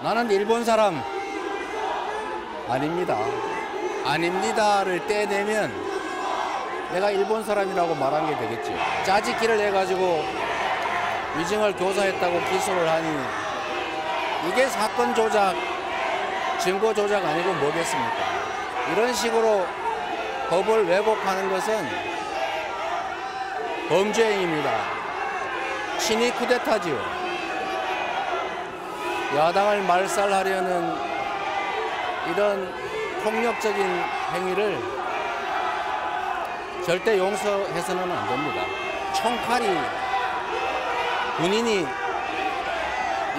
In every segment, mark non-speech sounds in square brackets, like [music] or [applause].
나는 일본 사람 아닙니다. 아닙니다를 떼내면 내가 일본 사람이라고 말한 게 되겠지. 짜지기를 해가지고 위증을 교사했다고 기소를 하니 이게 사건 조작, 증거 조작 아니고 뭐겠습니까? 이런 식으로 법을 왜곡하는 것은 범죄입니다. 친이 쿠데타지요. 야당을 말살하려는 이런 폭력적인 행위를 절대 용서해서는 안 됩니다. 총칼이 군인이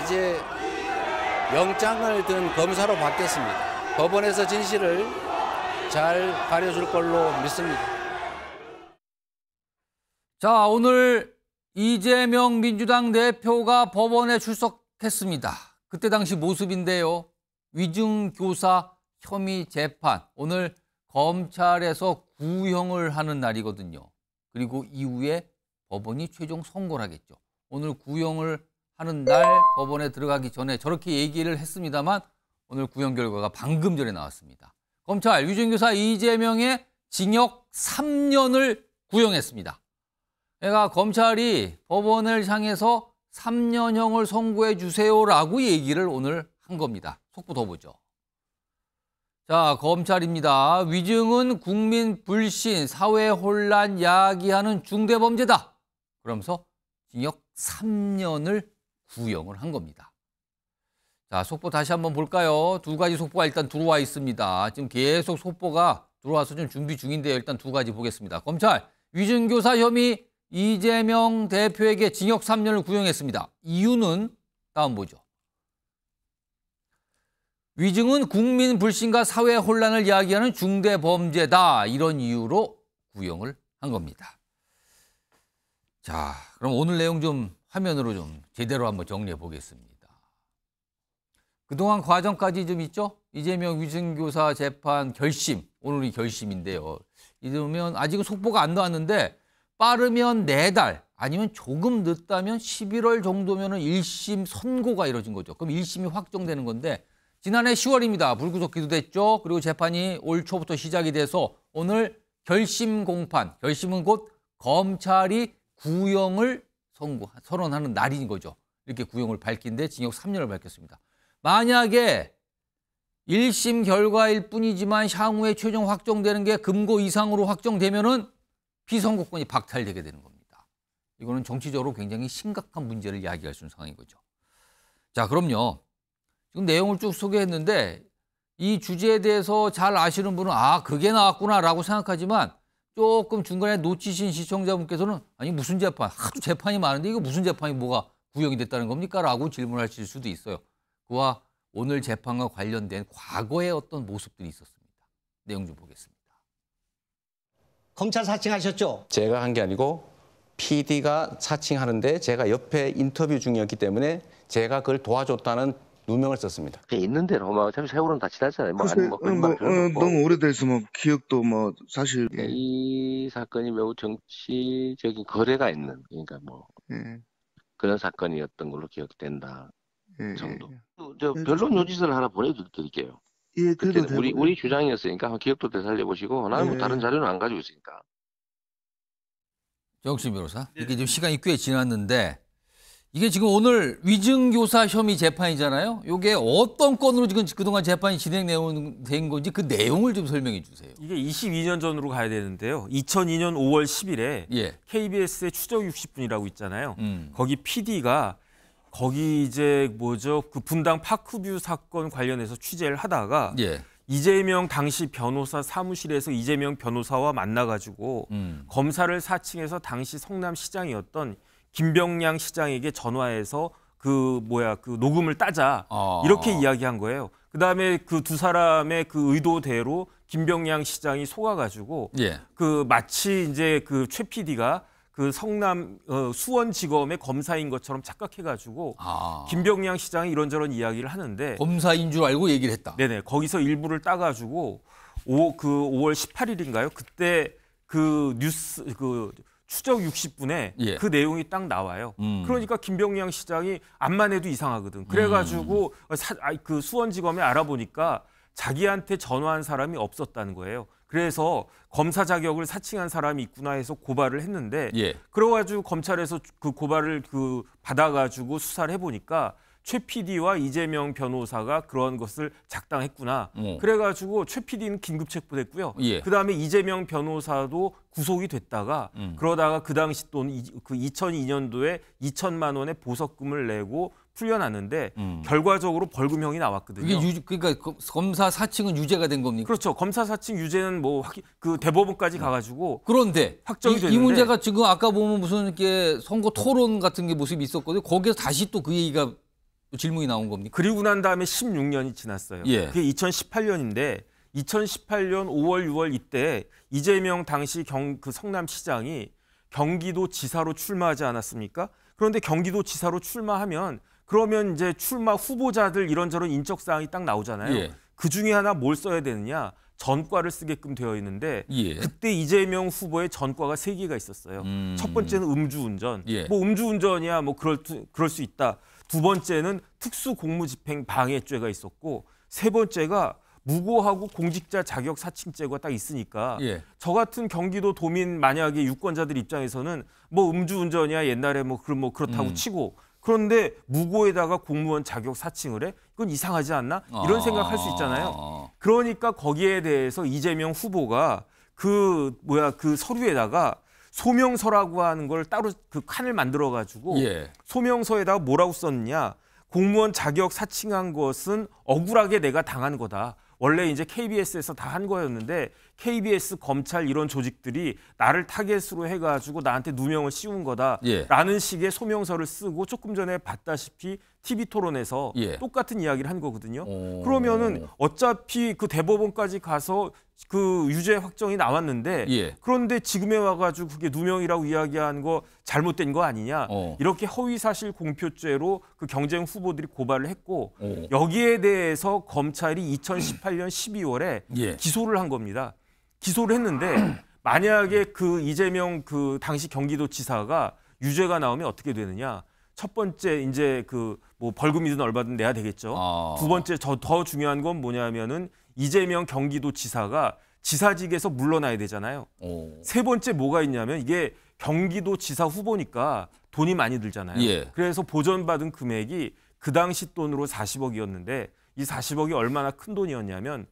이제 영장을 든 검사로 바뀌었습니다. 법원에서 진실을 잘 가려줄 걸로 믿습니다. 자, 오늘 이재명 민주당 대표가 법원에 출석했습니다. 그때 당시 모습인데요. 위증교사 혐의 재판 오늘 검찰에서 구형을 하는 날이거든요. 그리고 이후에 법원이 최종 선고를 하겠죠. 오늘 구형을 하는 날 법원에 들어가기 전에 저렇게 얘기를 했습니다만 오늘 구형 결과가 방금 전에 나왔습니다. 검찰 위증교사 이재명의 징역 3년을 구형했습니다. 그러니까 검찰이 법원을 향해서 3년형을 선고해 주세요라고 얘기를 오늘 한 겁니다. 속보 더 보죠. 자, 검찰입니다. 위증은 국민 불신, 사회 혼란 야기하는 중대범죄다. 그러면서 징역 3년을 구형을 한 겁니다. 자, 속보 다시 한번 볼까요? 두 가지 속보가 일단 들어와 있습니다. 지금 계속 속보가 들어와서 좀 준비 중인데요. 일단 두 가지 보겠습니다. 검찰, 위증교사 혐의 이재명 대표에게 징역 3년을 구형했습니다. 이유는 다음 보죠. 위증은 국민 불신과 사회 혼란을 야기하는 중대 범죄다. 이런 이유로 구형을 한 겁니다. 자, 그럼 오늘 내용 좀 화면으로 좀 제대로 한번 정리해 보겠습니다. 그동안 과정까지 좀 있죠? 이재명 위증교사 재판 결심, 오늘이 결심인데요. 이러면 아직은 속보가 안 나왔는데 빠르면 네달 아니면 조금 늦다면 11월 정도면 1심 선고가 이뤄진 거죠. 그럼 1심이 확정되는 건데 지난해 10월입니다. 불구속 기도됐죠 그리고 재판이 올 초부터 시작이 돼서 오늘 결심 공판, 결심은 곧 검찰이 구형을 선고, 선언하는 날인 거죠. 이렇게 구형을 밝힌데 징역 3년을 밝혔습니다. 만약에 1심 결과일 뿐이지만 향후에 최종 확정되는 게 금고 이상으로 확정되면은 비선거권이 박탈되게 되는 겁니다. 이거는 정치적으로 굉장히 심각한 문제를 이야기할 수 있는 상황인 거죠. 자, 그럼요. 지금 내용을 쭉 소개했는데 이 주제에 대해서 잘 아시는 분은 아, 그게 나왔구나라고 생각하지만 조금 중간에 놓치신 시청자분께서는 아니, 무슨 재판? 하도 재판이 많은데 이거 무슨 재판이 뭐가 구형이 됐다는 겁니까? 라고 질문하실 수도 있어요. 그와 오늘 재판과 관련된 과거의 어떤 모습들이 있었습니다. 내용 좀 보겠습니다. 검찰 사칭하셨죠? 제가 한 게 아니고 PD가 사칭하는데 제가 옆에 인터뷰 중이었기 때문에 제가 그걸 도와줬다는 누명을 썼습니다. 있는 대로 막 뭐 세월은 다 지났잖아요. 뭐, 글쎄, 아니, 뭐, 음, 뭐, 어, 너무 오래돼서 뭐 기억도 뭐 사실 네, 이 사건이 매우 정치적인 거래가 있는 그러니까 뭐 예. 그런 사건이었던 걸로 기억된다 예. 예 정도. 예. 저 예. 변론 요지서를 하나 보내드릴게요. 예, 그래도 되고. 우리, 예. 우리 주장이었으니까 기억도 되살려 보시고 어, 나는 뭐 예. 다른 자료는 안 가지고 있으니까. 정옥 변호사, 네. 이게 지금 시간이 꽤 지났는데 이게 지금 오늘 위증교사 혐의 재판이잖아요. 이게 어떤 건으로 지금 그동안 재판이 진행된 건지 그 내용을 좀 설명해 주세요. 이게 22년 전으로 가야 되는데요. 2002년 5월 10일에 예. KBS의 추적 60분이라고 있잖아요. 음. 거기 PD가 거기 이제 뭐죠 그 분당 파크뷰 사건 관련해서 취재를 하다가 예. 이재명 당시 변호사 사무실에서 이재명 변호사와 만나가지고 음. 검사를 사칭해서 당시 성남시장이었던 김병량 시장에게 전화해서 그 뭐야 그 녹음을 따자 아. 이렇게 이야기한 거예요. 그다음에 그 두 사람의 그 의도대로 김병량 시장이 속아가지고 예. 그 마치 이제 그 최 PD가 그 성남 어, 수원지검의 검사인 것처럼 착각해가지고 아. 김병량 시장이 이런저런 이야기를 하는데 검사인 줄 알고 얘기를 했다. 네네 거기서 일부를 따가지고 오그 5월 18일인가요? 그때 그 뉴스 그 추적 60분에 예. 그 내용이 딱 나와요. 음. 그러니까 김병량 시장이 암만 해도 이상하거든. 그래가지고 음. 사, 그 수원지검에 알아보니까 자기한테 전화한 사람이 없었다는 거예요. 그래서 검사 자격을 사칭한 사람이 있구나 해서 고발을 했는데 예. 그래가지고 검찰에서 그 고발을 그 받아가지고 수사를 해보니까 최 PD와 이재명 변호사가 그런 것을 작당했구나. 오. 어. 그래가지고 최 PD는 긴급 체포됐고요. 예. 그 다음에 이재명 변호사도 구속이 됐다가 음. 그러다가 그 당시 또그 2002년도에 2천만 원의 보석금을 내고 풀려났는데 음. 결과적으로 벌금형이 나왔거든요. 이게 유, 그러니까 검사 사칭은 유죄가 된 겁니까? 그렇죠. 검사 사칭 유죄는 뭐그 대법원까지 음. 가가지고 그런데 확정이 이, 됐는데 이 문제가 지금 아까 보면 무슨 이렇게 선거 토론 같은 게 모습이 있었거든요. 거기서 다시 또 그 얘기가 질문이 나온 겁니까? 그리고 난 다음에 16년이 지났어요. 예. 그게 2018년인데 2018년 5월 6월 이때 이재명 당시 경 그 성남시장이 경기도지사로 출마하지 않았습니까? 그런데 경기도지사로 출마하면 그러면 이제 출마 후보자들 이런저런 인적 사항이 딱 나오잖아요. 예. 그 중에 하나 뭘 써야 되느냐? 전과를 쓰게끔 되어 있는데 예. 그때 이재명 후보의 전과가 세 개가 있었어요. 음... 첫 번째는 음주운전. 예. 뭐 음주운전이야 뭐 그럴 그럴 수 있다. 두 번째는 특수공무집행 방해죄가 있었고 세 번째가 무고하고 공직자 자격 사칭죄가 딱 있으니까 예. 저 같은 경기도 도민 만약에 유권자들 입장에서는 뭐 음주운전이야 옛날에 뭐 그런 뭐 그렇다고 음. 치고 그런데 무고에다가 공무원 자격 사칭을 해? 이건 이상하지 않나? 이런 생각할 수 있잖아요. 아. 그러니까 거기에 대해서 이재명 후보가 그 뭐야 그 서류에다가 소명서라고 하는 걸 따로 그 칸을 만들어 가지고 예. 소명서에다가 뭐라고 썼냐? 느 공무원 자격 사칭한 것은 억울하게 내가 당한 거다. 원래 이제 KBS에서 다 한 거였는데 KBS 검찰 이런 조직들이 나를 타겟으로 해가지고 나한테 누명을 씌운 거다라는 예. 식의 소명서를 쓰고 조금 전에 봤다시피 TV 토론에서 예. 똑같은 이야기를 한 거거든요. 오. 그러면은 어차피 그 대법원까지 가서 그 유죄 확정이 나왔는데 예. 그런데 지금에 와가지고 그게 누명이라고 이야기한 거 잘못된 거 아니냐 어. 이렇게 허위사실 공표죄로 그 경쟁 후보들이 고발을 했고 오. 여기에 대해서 검찰이 2018년 12월에 예. 기소를 한 겁니다. 기소를 했는데 [clears throat] 만약에 그 이재명 그 당시 경기도지사가 유죄가 나오면 어떻게 되느냐? 첫 번째 이제 그 뭐 벌금이든 얼마든 내야 되겠죠. 아. 두 번째 저더 중요한 건 뭐냐면은 이재명 경기도지사가 지사직에서 물러나야 되잖아요. 오. 세 번째 뭐가 있냐면 이게 경기도지사 후보니까 돈이 많이 들잖아요. 예. 그래서 보전받은 금액이 그 당시 돈으로 40억이었는데 이 40억이 얼마나 큰 돈이었냐면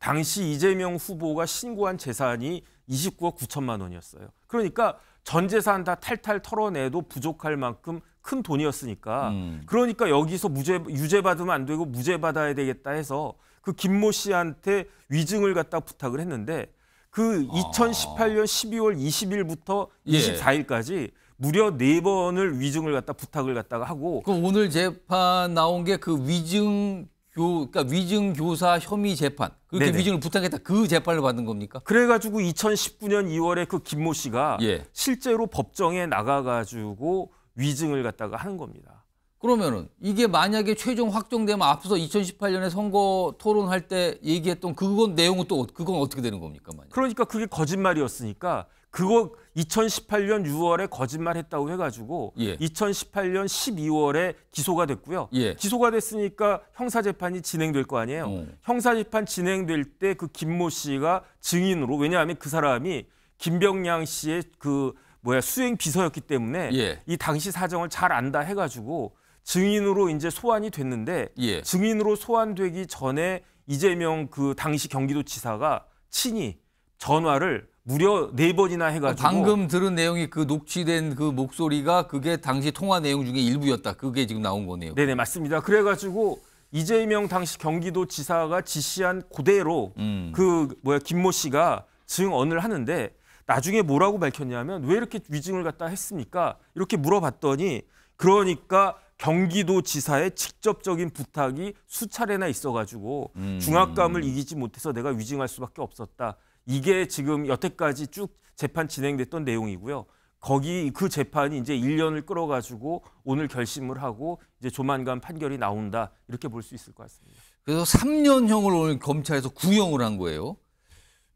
당시 이재명 후보가 신고한 재산이 29억 9천만 원이었어요. 그러니까 전 재산 다 탈탈 털어내도 부족할 만큼 큰 돈이었으니까 음. 그러니까 여기서 무죄 유죄 받으면 안 되고 무죄 받아야 되겠다 해서 그 김모 씨한테 위증을 갖다 부탁을 했는데 그 아. 2018년 12월 20일부터 24일까지 예. 무려 네 번을 위증을 갖다 부탁을 갖다가 하고 그 오늘 재판 나온 게 그 위증 교, 그러니까 위증 교사 혐의 재판 그렇게 네네. 위증을 부탁했다 그 재판을 받은 겁니까? 그래가지고 2019년 2월에 그 김모 씨가 예. 실제로 법정에 나가가지고 위증을 갖다가 하는 겁니다. 그러면은 이게 만약에 최종 확정되면 앞서 2018년에 선거 토론할 때 얘기했던 그건 내용은 또 그건 어떻게 되는 겁니까? 만약. 에 그러니까 그게 거짓말이었으니까 그거 2018년 6월에 거짓말 했다고 해가지고 예. 2018년 12월에 기소가 됐고요. 예. 기소가 됐으니까 형사재판이 진행될 거 아니에요. 음. 형사재판 진행될 때 그 김모 씨가 증인으로 왜냐하면 그 사람이 김병양 씨의 그 뭐야 수행 비서였기 때문에 예. 이 당시 사정을 잘 안다 해가지고 증인으로 이제 소환이 됐는데 예. 증인으로 소환되기 전에 이재명 그 당시 경기도지사가 친히 전화를 무려 네 번이나 해가지고 방금 들은 내용이 그 녹취된 그 목소리가 그게 당시 통화 내용 중에 일부였다. 그게 지금 나온 거네요. 네 네 맞습니다. 그래가지고 이재명 당시 경기도지사가 지시한 그대로 음. 그 뭐야 김모 씨가 증언을 하는데 나중에 뭐라고 밝혔냐면 왜 이렇게 위증을 갖다 했습니까? 이렇게 물어봤더니 그러니까 경기도지사의 직접적인 부탁이 수차례나 있어가지고 음. 중압감을 이기지 못해서 내가 위증할 수밖에 없었다. 이게 지금 여태까지 쭉 재판 진행됐던 내용이고요. 거기 그 재판이 이제 1년을 끌어가지고 오늘 결심을 하고 이제 조만간 판결이 나온다 이렇게 볼 수 있을 것 같습니다. 그래서 3년형을 오늘 검찰에서 구형을 한 거예요.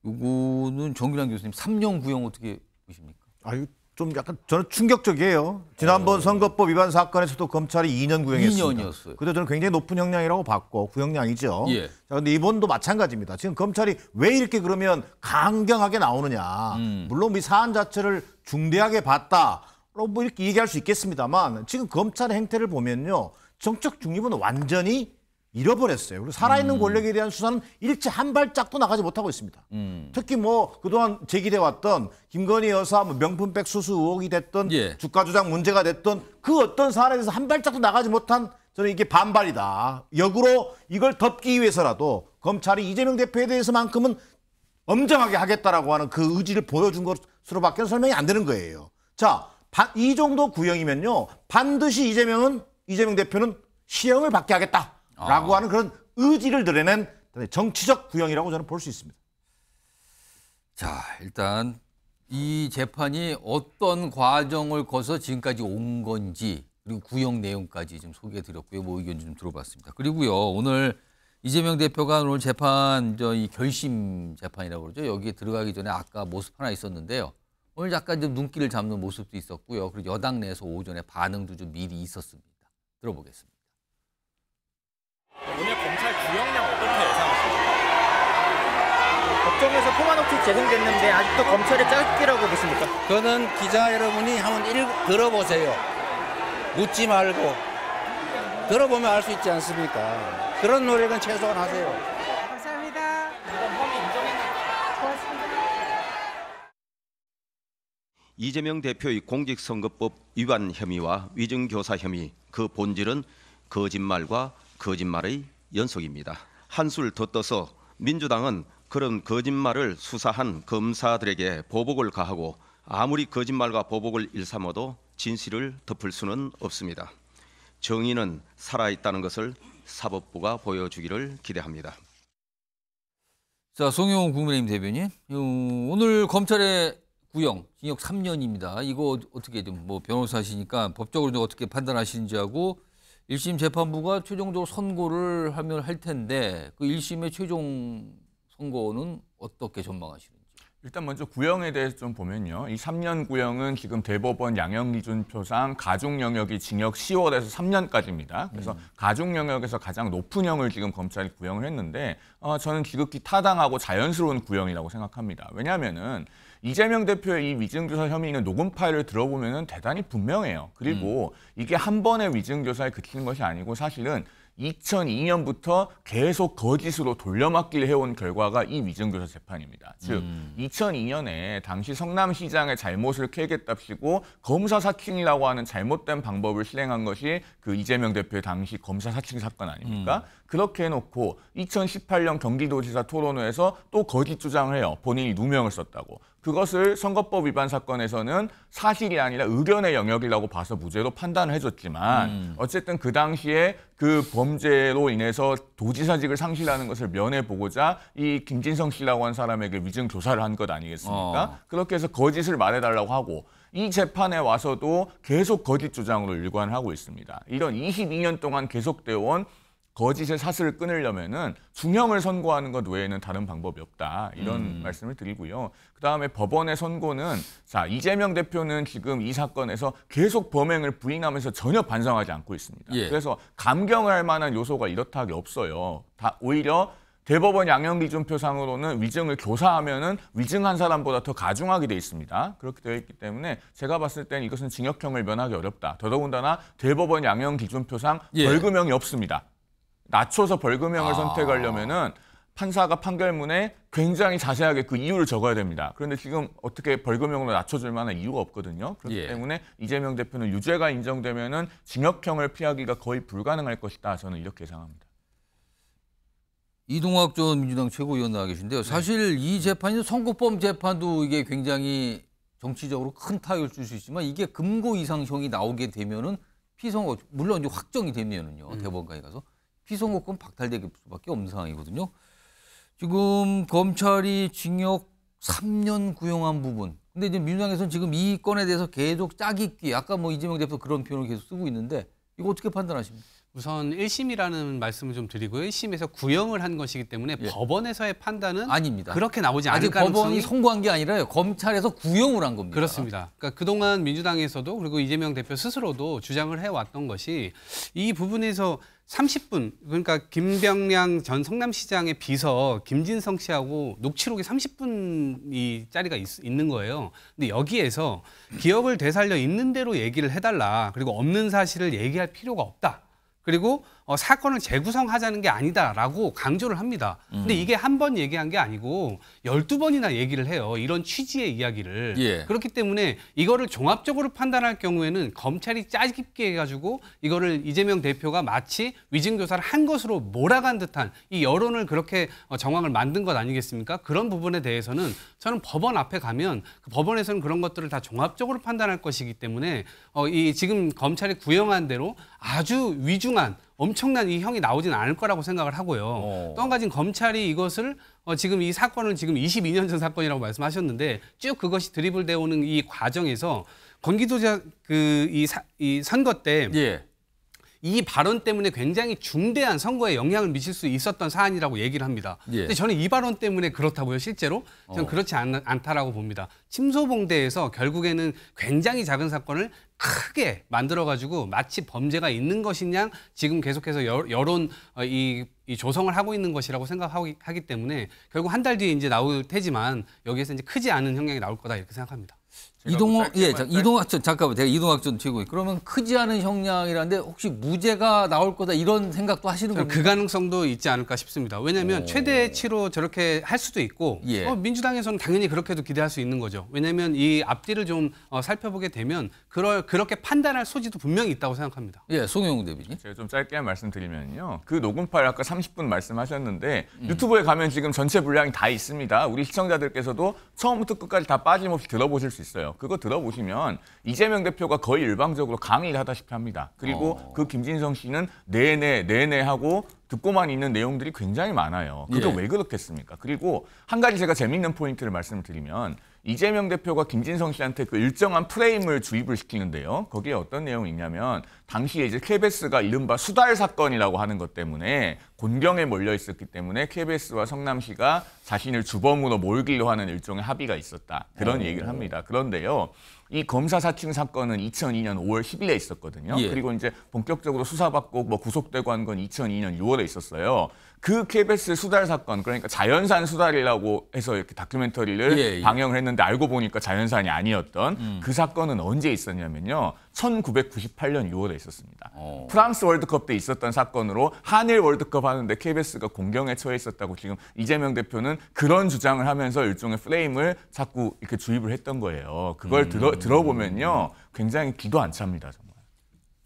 이거는 정규란 교수님 3년 구형 어떻게 보십니까? 아유 좀 약간 저는 충격적이에요. 지난번 네. 선거법 위반 사건에서도 검찰이 2년 구형했습니다. 2년이었어요. 그래 저는 굉장히 높은 형량이라고 봤고 구형량이죠. 예. 자, 근데 이번도 마찬가지입니다. 지금 검찰이 왜 이렇게 그러면 강경하게 나오느냐. 음. 물론 뭐 이 사안 자체를 중대하게 봤다. 뭐 이렇게 얘기할 수 있겠습니다만 지금 검찰의 행태를 보면요. 정책 중립은 완전히 잃어버렸어요. 그리고 살아있는 음. 권력에 대한 수사는 일체 한 발짝도 나가지 못하고 있습니다. 음. 특히 뭐 그동안 제기돼 왔던 김건희 여사 뭐 명품백 수수 의혹이 됐던 예. 주가 조작 문제가 됐던 그 어떤 사안에 대해서 한 발짝도 나가지 못한 저는 이게 반발이다. 역으로 이걸 덮기 위해서라도 검찰이 이재명 대표에 대해서만큼은 엄정하게 하겠다라고 하는 그 의지를 보여준 것으로밖에 설명이 안 되는 거예요. 자, 이 정도 구형이면요. 반드시 이재명은 이재명 대표는 시형을 받게 하겠다. 아. 라고 하는 그런 의지를 드러낸 정치적 구형이라고 저는 볼 수 있습니다. 자, 일단 이 재판이 어떤 과정을 거쳐 지금까지 온 건지 그리고 구형 내용까지 좀 소개해 드렸고요. 뭐 의견 좀 들어봤습니다. 그리고요. 오늘 이재명 대표가 오늘 재판 저이 결심 재판이라고 그러죠. 여기에 들어가기 전에 아까 모습 하나 있었는데요. 오늘 약간 좀 눈길을 잡는 모습도 있었고요. 그리고 여당 내에서 오전에 반응도 좀 미리 있었습니다. 들어보겠습니다. 오늘 검찰 구형량 어떻게 예상하십니까? 법정에서 포만옥이 재생됐는데 아직도 검찰의 짧기라고 보십니까? 그거는 기자 여러분이 한번 읽, 들어보세요. 묻지 말고 들어보면 알 수 있지 않습니까? 그런 노력은 최소한 하세요. 감사합니다. 이재명 대표의 공직선거법 위반 혐의와 위증교사 혐의 그 본질은 거짓말과 거짓말의 연속입니다. 한술 더 떠서 민주당은 그런 거짓말을 수사한 검사들에게 보복을 가하고 아무리 거짓말과 보복을 일삼어도 진실을 덮을 수는 없습니다. 정의는 살아있다는 것을 사법부가 보여주기를 기대합니다. 자, 송영훈 국민의힘 대변인. 어, 오늘 검찰의 구형 징역 3년입니다. 이거 어떻게 좀 뭐 변호사시니까 법적으로 좀 어떻게 판단하시는지 하고 1심 재판부가 최종적으로 선고를 하면 할 텐데 그 1심의 최종 선고는 어떻게 전망하시는지? 일단 먼저 구형에 대해서 좀 보면요. 이 3년 구형은 지금 대법원 양형 기준표상 가중 영역이 징역 10월에서 3년까지입니다. 그래서 음. 가중 영역에서 가장 높은 형을 지금 검찰이 구형을 했는데 어, 저는 지극히 타당하고 자연스러운 구형이라고 생각합니다. 왜냐하면 이재명 대표의 이 위증교사 혐의는 녹음 파일을 들어보면 대단히 분명해요. 그리고 음. 이게 한 번의 위증교사에 그치는 것이 아니고 사실은 2002년부터 계속 거짓으로 돌려막기를 해온 결과가 이 위증교사 재판입니다. 즉, 음. 2002년에 당시 성남시장의 잘못을 캐겠답시고 검사 사칭이라고 하는 잘못된 방법을 실행한 것이 그 이재명 대표의 당시 검사 사칭 사건 아닙니까? 음. 그렇게 해놓고 2018년 경기도지사 토론회에서 또 거짓 주장을 해요. 본인이 누명을 썼다고. 그것을 선거법 위반 사건에서는 사실이 아니라 의견의 영역이라고 봐서 무죄로 판단을 해줬지만 음. 어쨌든 그 당시에 그 범죄로 인해서 도지사직을 상실하는 것을 면해보고자 이 김진성 씨라고 한 사람에게 위증 조사를 한 것 아니겠습니까? 어. 그렇게 해서 거짓을 말해달라고 하고 이 재판에 와서도 계속 거짓 주장으로 일관하고 있습니다. 이런 22년 동안 계속되어 온 거짓의 사슬을 끊으려면은 중형을 선고하는 것 외에는 다른 방법이 없다 이런 음. 말씀을 드리고요. 그 다음에 법원의 선고는 자 이재명 대표는 지금 이 사건에서 계속 범행을 부인하면서 전혀 반성하지 않고 있습니다. 예. 그래서 감경할 만한 요소가 이렇다 기 없어요. 다 오히려 대법원 양형 기준표상으로는 위증을 교사하면은 위증한 사람보다 더 가중하게 돼 있습니다. 그렇게 되어 있기 때문에 제가 봤을 때는 이것은 징역형을 면하기 어렵다. 더더군다나 대법원 양형 기준표상 예. 벌금형이 없습니다. 낮춰서 벌금형을 아. 선택하려면은 판사가 판결문에 굉장히 자세하게 그 이유를 적어야 됩니다. 그런데 지금 어떻게 벌금형으로 낮춰줄 만한 이유가 없거든요. 그렇기 예. 때문에 이재명 대표는 유죄가 인정되면은 징역형을 피하기가 거의 불가능할 것이다. 저는 이렇게 예상합니다. 이동학 전 민주당 최고위원 나와 계신데요. 네. 사실 이 재판이 선거법 재판도 이게 굉장히 정치적으로 큰 타격을 줄 수 있지만 이게 금고 이상형이 나오게 되면은 피선거 물론 이제 확정이 되면은요 음. 대법원까지 가서 피선거권 박탈될 수밖에 없는 상황이거든요. 지금 검찰이 징역 3년 구형한 부분. 근데 이제 민주당에서는 지금 이 건에 대해서 계속 짜깁기, 아까 뭐 이재명 대표 그런 표현을 계속 쓰고 있는데 이거 어떻게 판단하십니까? 우선 1심이라는 말씀을 좀 드리고 1심에서 구형을 한 것이기 때문에 예. 법원에서의 판단은 아닙니다. 그렇게 나오지 않을 가능성이 법원이 선고한 게 아니라요. 검찰에서 구형을 한 겁니다. 그렇습니다. 그러니까 그동안 민주당에서도 그리고 이재명 대표 스스로도 주장을 해왔던 것이 이 부분에서 30분 그러니까 김병량 전 성남시장의 비서 김진성 씨하고 녹취록에 30분이 짜리가 있, 는 거예요. 근데 여기에서 기억을 되살려 있는 대로 얘기를 해달라 그리고 없는 사실을 얘기할 필요가 없다. 그리고 어, 사건을 재구성하자는 게 아니다라고 강조를 합니다. 음. 근데 이게 한 번 얘기한 게 아니고 열두 번이나 얘기를 해요. 이런 취지의 이야기를. 예. 그렇기 때문에 이거를 종합적으로 판단할 경우에는 검찰이 짜깁게 해가지고 이거를 이재명 대표가 마치 위증교사를 한 것으로 몰아간 듯한 이 여론을 그렇게 어, 정황을 만든 것 아니겠습니까? 그런 부분에 대해서는 저는 법원 앞에 가면 그 법원에서는 그런 것들을 다 종합적으로 판단할 것이기 때문에 어, 이 지금 검찰이 구형한 대로 아주 위중 엄중한 엄청난 이 형이 나오진 않을 거라고 생각을 하고요. 어. 또한 가지 검찰이 이것을 어, 지금 이 사건을 지금 22년 전 사건이라고 말씀하셨는데 쭉 그것이 드리블되 오는 이 과정에서 건기도자 그이 이 선거 때 예. 이 발언 때문에 굉장히 중대한 선거에 영향을 미칠 수 있었던 사안이라고 얘기를 합니다. 예. 근데 저는 이 발언 때문에 그렇다고요, 실제로? 저는 어. 그렇지 않, 않다라고 봅니다. 침소봉대에서 결국에는 굉장히 작은 사건을 크게 만들어가지고 마치 범죄가 있는 것이냐 지금 계속해서 여, 론 어, 이, 이 조성을 하고 있는 것이라고 생각하기 때문에 결국 한 달 뒤에 이제 나올 테지만 여기에서 이제 크지 않은 형량이 나올 거다 이렇게 생각합니다. 이동호 뭐 예, 자, 이동학 전 잠깐만 제가 이동학 전 튀고 그러면 크지 않은 형량이라는데 혹시 무죄가 나올 거다 이런 생각도 하시는 거예요? 그 가능성도 있지 않을까 싶습니다. 왜냐하면 오. 최대치로 저렇게 할 수도 있고 예. 어, 민주당에서는 당연히 그렇게도 기대할 수 있는 거죠. 왜냐하면 이 앞뒤를 좀 어, 살펴보게 되면 그럴 그렇게 판단할 소지도 분명히 있다고 생각합니다. 예, 송영우 대변인. 제가 좀 짧게 말씀드리면요. 그 녹음 파일 아까 30분 말씀하셨는데 음. 유튜브에 가면 지금 전체 분량이 다 있습니다. 우리 시청자들께서도 처음부터 끝까지 다 빠짐없이 들어보실 수 있어요. 그거 들어보시면 이재명 대표가 거의 일방적으로 강의를 하다시피 합니다. 그리고 어. 그 김진성 씨는 네네 네네 하고 듣고만 있는 내용들이 굉장히 많아요. 그게 예. 왜 그렇겠습니까? 그리고 한 가지 제가 재밌는 포인트를 말씀 드리면 이재명 대표가 김진성 씨한테 그 일정한 프레임을 주입을 시키는데요. 거기에 어떤 내용이 있냐면 당시에 이제 KBS가 이른바 수달 사건이라고 하는 것 때문에 곤경에 몰려 있었기 때문에 KBS와 성남시가 자신을 주범으로 몰기로 하는 일종의 합의가 있었다. 그런 오. 네. 얘기를 합니다. 그런데요. 이 검사 사칭 사건은 2002년 5월 10일에 있었거든요. 예. 그리고 이제 본격적으로 수사받고 뭐 구속되고 한 건 2002년 6월에 있었어요. 그 KBS 수달 사건 그러니까 자연산 수달이라고 해서 이렇게 다큐멘터리를 예, 예. 방영을 했는데 알고 보니까 자연산이 아니었던 음. 그 사건은 언제 있었냐면요. 1998년 6월에 있었습니다. 오. 어. 프랑스 월드컵 때 있었던 사건으로 한일 월드컵 하는데 KBS가 공경에 처해 있었다고 지금 이재명 대표는 그런 주장을 하면서 일종의 프레임을 자꾸 이렇게 주입을 했던 거예요. 그걸 음. 들어, 들어보면요. 굉장히 기도 안 찹니다. 정말.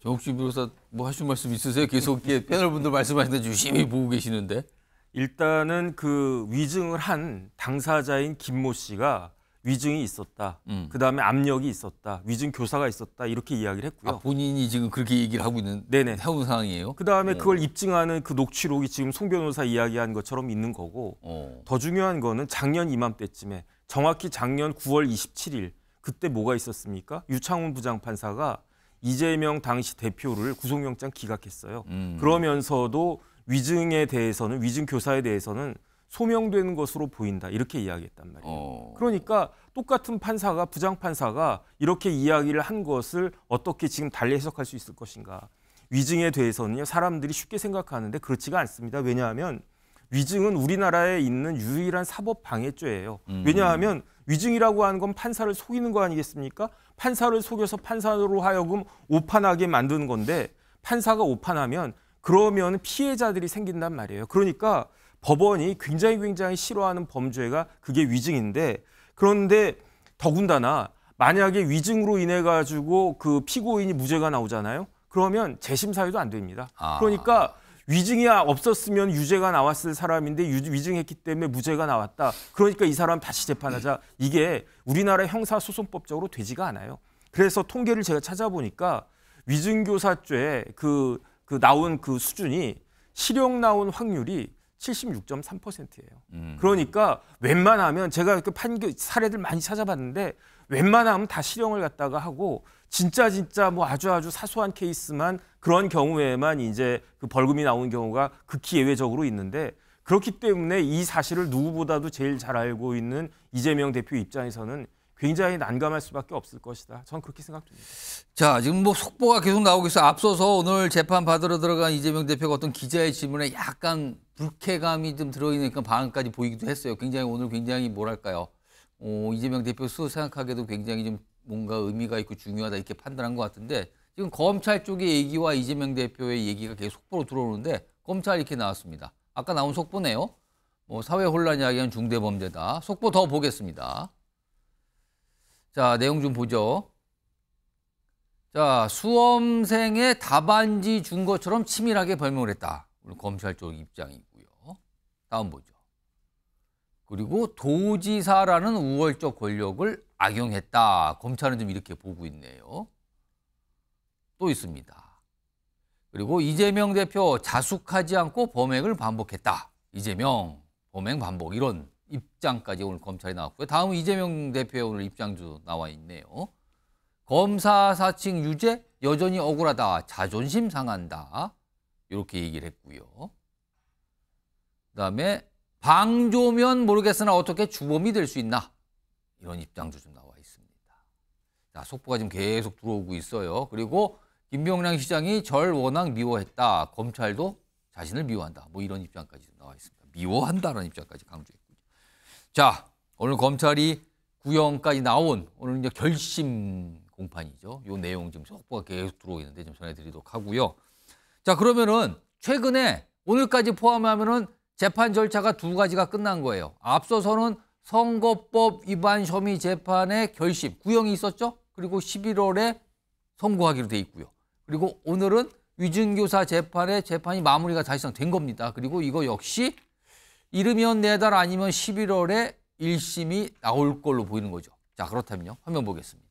저 혹시 변호사 뭐 하실 말씀 있으세요? 계속 이 패널분들 말씀하시는데 유심히 보고 계시는데. 일단은 그 위증을 한 당사자인 김 모 씨가 위증이 있었다. 음. 그다음에 압력이 있었다. 위증 교사가 있었다. 이렇게 이야기를 했고요. 아, 본인이 지금 그렇게 얘기를 하고 있는 네네. 해온 상황이에요. 그다음에 네. 그걸 입증하는 그 녹취록이 지금 송 변호사 이야기한 것처럼 있는 거고 어. 더 중요한 거는 작년 이맘때쯤에 정확히 작년 9월 27일 그때 뭐가 있었습니까? 유창훈 부장판사가 이재명 당시 대표를 구속영장 기각했어요. 음. 그러면서도 위증에 대해서는 위증 교사에 대해서는 소명되는 것으로 보인다 이렇게 이야기했단 말이에요. 어... 그러니까 똑같은 판사가 부장 판사가 이렇게 이야기를 한 것을 어떻게 지금 달리 해석할 수 있을 것인가? 위증에 대해서는요 사람들이 쉽게 생각하는데 그렇지가 않습니다. 왜냐하면 위증은 우리나라에 있는 유일한 사법 방해죄예요. 음. 왜냐하면 위증이라고 하는 건 판사를 속이는 거 아니겠습니까? 판사를 속여서 판사로 하여금 오판하게 만드는 건데 판사가 오판하면 그러면 피해자들이 생긴단 말이에요. 그러니까 법원이 굉장히 굉장히 싫어하는 범죄가 그게 위증인데 그런데 더군다나 만약에 위증으로 인해 가지고 그 피고인이 무죄가 나오잖아요. 그러면 재심 사유도 안 됩니다. 아. 그러니까 위증이 없었으면 유죄가 나왔을 사람인데 위증했기 때문에 무죄가 나왔다. 그러니까 이 사람 다시 재판하자. 이게 우리나라 형사소송법적으로 되지가 않아요. 그래서 통계를 제가 찾아보니까 위증교사죄 그, 그 나온 그 수준이 실형 나온 확률이 76.3%예요. 음. 그러니까 웬만하면 제가 그 판결 사례들 많이 찾아봤는데 웬만하면 다 실형을 갖다가 하고 진짜 진짜 뭐 아주 아주 사소한 케이스만 그런 경우에만 이제 그 벌금이 나오는 경우가 극히 예외적으로 있는데 그렇기 때문에 이 사실을 누구보다도 제일 잘 알고 있는 이재명 대표 입장에서는 굉장히 난감할 수밖에 없을 것이다. 저는 그렇게 생각됩니다. 자, 지금 뭐 속보가 계속 나오고 있어. 앞서서 오늘 재판 받으러 들어간 이재명 대표가 어떤 기자의 질문에 약간 불쾌감이 좀 들어있는 그런 반응까지 보이기도 했어요. 굉장히 오늘 굉장히 뭐랄까요. 어, 이재명 대표 수 생각하기에도 굉장히 좀 뭔가 의미가 있고 중요하다 이렇게 판단한 것 같은데 지금 검찰 쪽의 얘기와 이재명 대표의 얘기가 계속 속보로 들어오는데 검찰 이렇게 나왔습니다. 아까 나온 속보네요. 뭐 사회 혼란 이야기는 중대 범죄다. 속보 더 보겠습니다. 자 내용 좀 보죠. 자 수험생의 답안지 준 것처럼 치밀하게 벌목을 했다. 오늘 검찰 쪽 입장이고요. 다음 보죠. 그리고 도지사라는 우월적 권력을 악용했다. 검찰은 좀 이렇게 보고 있네요. 또 있습니다. 그리고 이재명 대표 자숙하지 않고 범행을 반복했다. 이재명 범행 반복 이런 입장까지 오늘 검찰이 나왔고요. 다음 이재명 대표의 오늘 입장도 나와 있네요. 검사 사칭 유죄 여전히 억울하다. 자존심 상한다. 이렇게 얘기를 했고요. 그다음에 방조면 모르겠으나 어떻게 주범이 될 수 있나 이런 입장도 좀 나와 있습니다. 자, 속보가 지금 계속 들어오고 있어요. 그리고 김병량 시장이 절 워낙 미워했다. 검찰도 자신을 미워한다. 뭐 이런 입장까지 나와 있습니다. 미워한다라는 입장까지 강조했고요. 자, 오늘 검찰이 구형까지 나온 오늘 이제 결심 공판이죠. 요 내용 지금 속보가 계속 들어오는데 좀 전해드리도록 하고요. 자, 그러면은 최근에 오늘까지 포함하면은 재판 절차가 두 가지가 끝난 거예요. 앞서서는 선거법 위반 혐의 재판의 결심, 구형이 있었죠. 그리고 11월에 선고하기로 돼 있고요. 그리고 오늘은 위증교사 재판의 재판이 마무리가 사실상 된 겁니다. 그리고 이거 역시 이르면 내달 네 아니면 11월에 1심이 나올 걸로 보이는 거죠. 자, 그렇다면요. 화면 보겠습니다.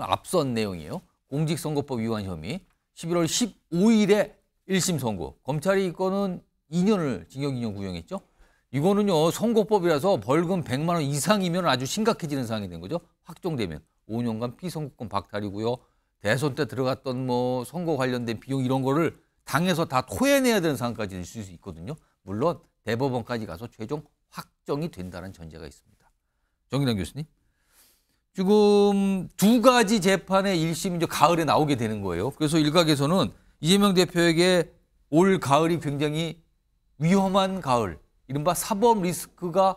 앞선 내용이에요. 공직선거법 위반 혐의. 11월 15일에 1심 선고. 검찰이 이거는 2년을 징역 2년 구형했죠. 이거는요 선고법이라서 벌금 100만 원 이상이면 아주 심각해지는 상황이 된 거죠. 확정되면 5년간 피선거권 박탈이고요. 대선 때 들어갔던 뭐 선거 관련된 비용 이런 거를 당에서 다 토해내야 되는 상황까지 있을 수 있거든요. 물론 대법원까지 가서 최종 확정이 된다는 전제가 있습니다. 정인환 교수님. 지금 두 가지 재판의 1심이 이제 가을에 나오게 되는 거예요. 그래서 일각에서는 이재명 대표에게 올 가을이 굉장히 위험한 가을, 이른바 사법 리스크가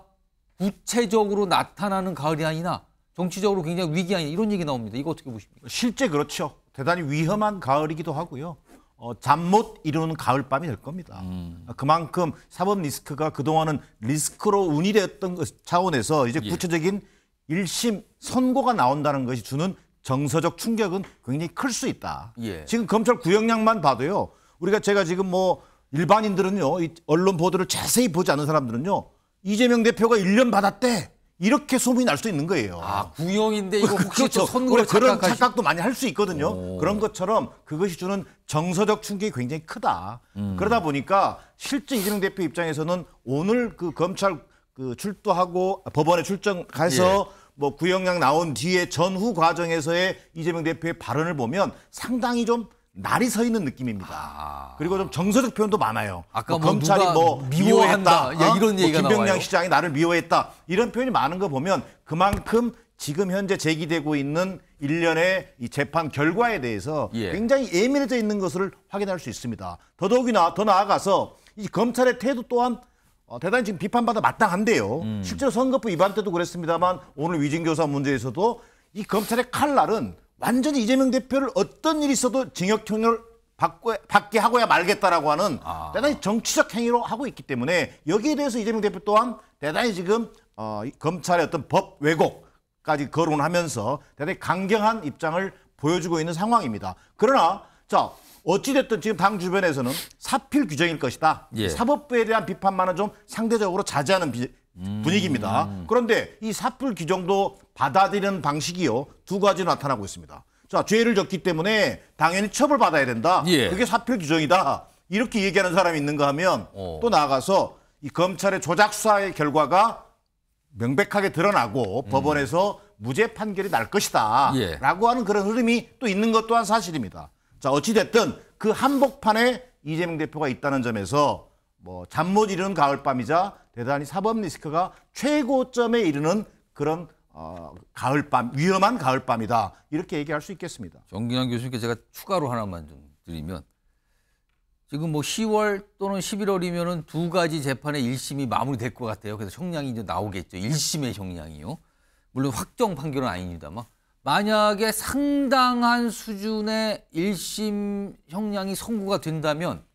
구체적으로 나타나는 가을이 아니나 정치적으로 굉장히 위기 아니냐 이런 얘기 나옵니다. 이거 어떻게 보십니까? 실제 그렇죠. 대단히 위험한 가을이기도 하고요. 어, 잠못 이루는 가을밤이 될 겁니다. 음. 그만큼 사법 리스크가 그동안은 리스크로 운이되었던 차원에서 이제 예. 구체적인 일심 선고가 나온다는 것이 주는 정서적 충격은 굉장히 클 수 있다. 예. 지금 검찰 구형량만 봐도요. 우리가 제가 지금 뭐 일반인들은요, 이 언론 보도를 자세히 보지 않은 사람들은요, 이재명 대표가 1년 받았대. 이렇게 소문이 날 수 있는 거예요. 아, 구형인데 이거 [laughs] 혹시 그렇죠. 선거로 그런 착각하시... 착각도 많이 할 수 있거든요. 오. 그런 것처럼 그것이 주는 정서적 충격이 굉장히 크다. 음. 그러다 보니까 실제 이재명 대표 입장에서는 오늘 그 검찰 그 출두하고 법원에 출정해서 예. 뭐 구형량 나온 뒤에 전후 과정에서의 이재명 대표의 발언을 보면 상당히 좀 날이 서 있는 느낌입니다. 아... 그리고 좀 정서적 표현도 많아요. 아까 뭐, 뭐 검찰이 뭐 미워했다. 미워했다. 야, 이런 어? 뭐 얘기가 뭐 김병량 나와요. 시장이 나를 미워했다. 이런 표현이 많은 거 보면 그만큼 지금 현재 제기되고 있는 일련의 이 재판 결과에 대해서 예. 굉장히 예민해져 있는 것을 확인할 수 있습니다. 더더욱이나 더 나아가서 이 검찰의 태도 또한 어, 대단히 지금 비판받아 마땅한데요. 음. 실제로 선거법 위반 때도 그랬습니다만 오늘 위진교사 문제에서도 이 검찰의 칼날은 완전히 이재명 대표를 어떤 일이 있어도 징역형을 받고, 받게 하고야 말겠다라고 하는 아. 대단히 정치적 행위로 하고 있기 때문에 여기에 대해서 이재명 대표 또한 대단히 지금 어, 검찰의 어떤 법 왜곡까지 거론하면서 대단히 강경한 입장을 보여주고 있는 상황입니다. 그러나 자 어찌됐든 지금 당 주변에서는 사필 규정일 것이다. 예. 사법부에 대한 비판만은 좀 상대적으로 자제하는 비, 음. 분위기입니다. 음. 그런데 이 사불 규정도 받아들이는 방식이요 두 가지 나타나고 있습니다. 자 죄를 졌기 때문에 당연히 처벌 받아야 된다. 예. 그게 사필 규정이다. 이렇게 얘기하는 사람이 있는가 하면 어. 또 나아가서 이 검찰의 조작 수사의 결과가 명백하게 드러나고 음. 법원에서 무죄 판결이 날 것이다. 예. 라고 하는 그런 흐름이 또 있는 것 또한 사실입니다. 자, 어찌됐든 그 한복판에 이재명 대표가 있다는 점에서 뭐 잠 못 이루는 가을밤이자 대단히 사법 리스크가 최고점에 이르는 그런 어, 가을밤 위험한 가을밤이다 이렇게 얘기할 수 있겠습니다. 정균영 교수님께 제가 추가로 하나만 좀 드리면 지금 뭐 10월 또는 11월이면은 두 가지 재판의 1심이 마무리될 것 같아요. 그래서 형량이 이제 나오겠죠. 1심의 형량이요. 물론 확정 판결은 아닙니다만 만약에 상당한 수준의 1심 형량이 선고가 된다면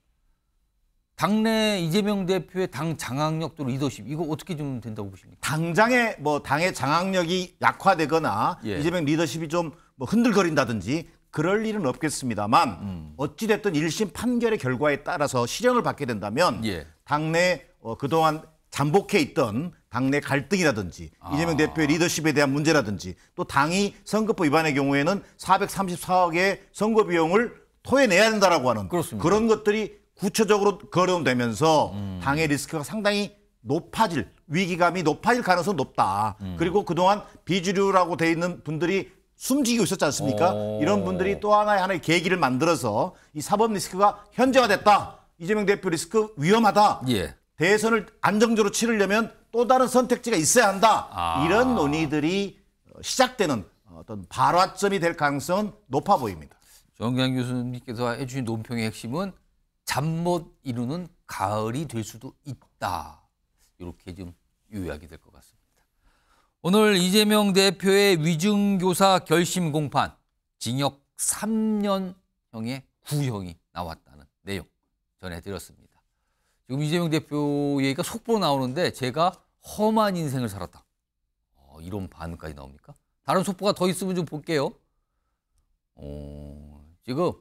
당내 이재명 대표의 당 장악력 도 리더십 이거 어떻게 좀 된다고 보십니까? 당장에 뭐 당의 장악력이 약화되거나 예. 이재명 리더십이 좀뭐 흔들거린다든지 그럴 일은 없겠습니다만 음. 어찌 됐든 일심 판결의 결과에 따라서 실형을 받게 된다면 예. 당내 어, 그동안 잠복해 있던 당내 갈등이라든지 아. 이재명 대표의 리더십에 대한 문제라든지 또 당이 선거법 위반의 경우에는 434억의 선거 비용을 토해내야 된다라고 하는 그렇습니다. 그런 것들이 구체적으로 거론되면서 음. 당의 리스크가 상당히 높아질 위기감이 높아질 가능성 높다. 음. 그리고 그동안 비주류라고 돼 있는 분들이 숨지고 있었지 않습니까? 오. 이런 분들이 또 하나의 하나의 계기를 만들어서 이 사법 리스크가 현재화됐다. 이재명 대표 리스크 위험하다. 예. 대선을 안정적으로 치르려면 또 다른 선택지가 있어야 한다. 아. 이런 논의들이 시작되는 어떤 발화점이 될 가능성은 높아 보입니다. 정경 교수님께서 해주신 논평의 핵심은 잠못 이루는 가을이 될 수도 있다. 이렇게 좀 요약이 될 것 같습니다. 오늘 이재명 대표의 위증교사 결심 공판 징역 3년형의 구형이 나왔다는 내용 전해드렸습니다. 지금 이재명 대표 얘기가 속보로 나오는데 제가 험한 인생을 살았다. 어, 이런 반까지 나옵니까? 다른 속보가 더 있으면 좀 볼게요. 어, 지금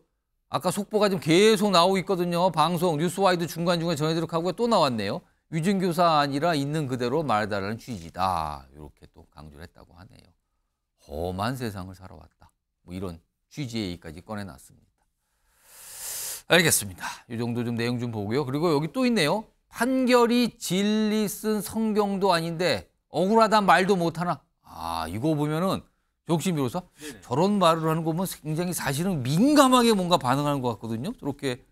아까 속보가 지금 계속 나오고 있거든요. 방송 뉴스와이드 중간중간 전해드리도록 하고 또 나왔네요. 위증교사 아니라 있는 그대로 말다라는 취지다. 이렇게 또 강조를 했다고 하네요. 험한 세상을 살아왔다. 뭐 이런 취지의 얘기까지 꺼내놨습니다. 알겠습니다. 이 정도 좀 내용 좀 보고요. 그리고 여기 또 있네요. 판결이 진리 쓴 성경도 아닌데 억울하단 말도 못하나. 아 이거 보면은 정신 변호사 네 저런 말을 하는 거 보면 굉장히 사실은 민감하게 뭔가 반응하는 것 같거든요. 저렇게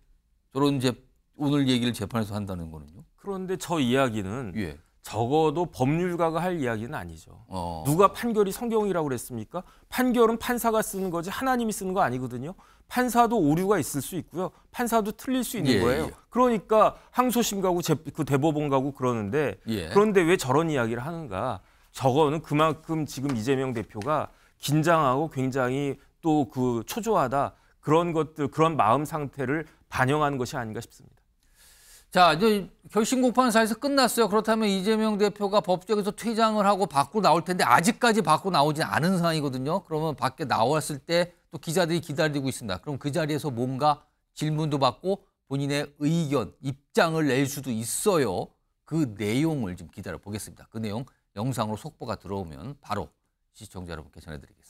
저런 이제 오늘 얘기를 재판에서 한다는 거는요. 그런데 저 이야기는 예. 적어도 법률가가 할 이야기는 아니죠. 어. 누가 판결이 성경이라고 그랬습니까? 판결은 판사가 쓰는 거지 하나님이 쓰는 거 아니거든요. 판사도 오류가 있을 수 있고요. 판사도 틀릴 수 있는 예, 거예요. 예. 그러니까 항소심 가고 제, 그 대법원 가고 그러는데 예. 그런데 왜 저런 이야기를 하는가? 저거는 그만큼 지금 이재명 대표가 긴장하고 굉장히 또 그 초조하다 그런 것들 그런 마음 상태를 반영하는 것이 아닌가 싶습니다. 자 이제 결심 공판사에서 끝났어요. 그렇다면 이재명 대표가 법정에서 퇴장을 하고 밖으로 나올 텐데 아직까지 밖으로 나오지 않은 상황이거든요. 그러면 밖에 나왔을 때 또 기자들이 기다리고 있습니다. 그럼 그 자리에서 뭔가 질문도 받고 본인의 의견, 입장을 낼 수도 있어요. 그 내용을 좀 기다려 보겠습니다. 그 내용 영상으로 속보가 들어오면 바로 시청자 여러분께 전해드리겠습니다.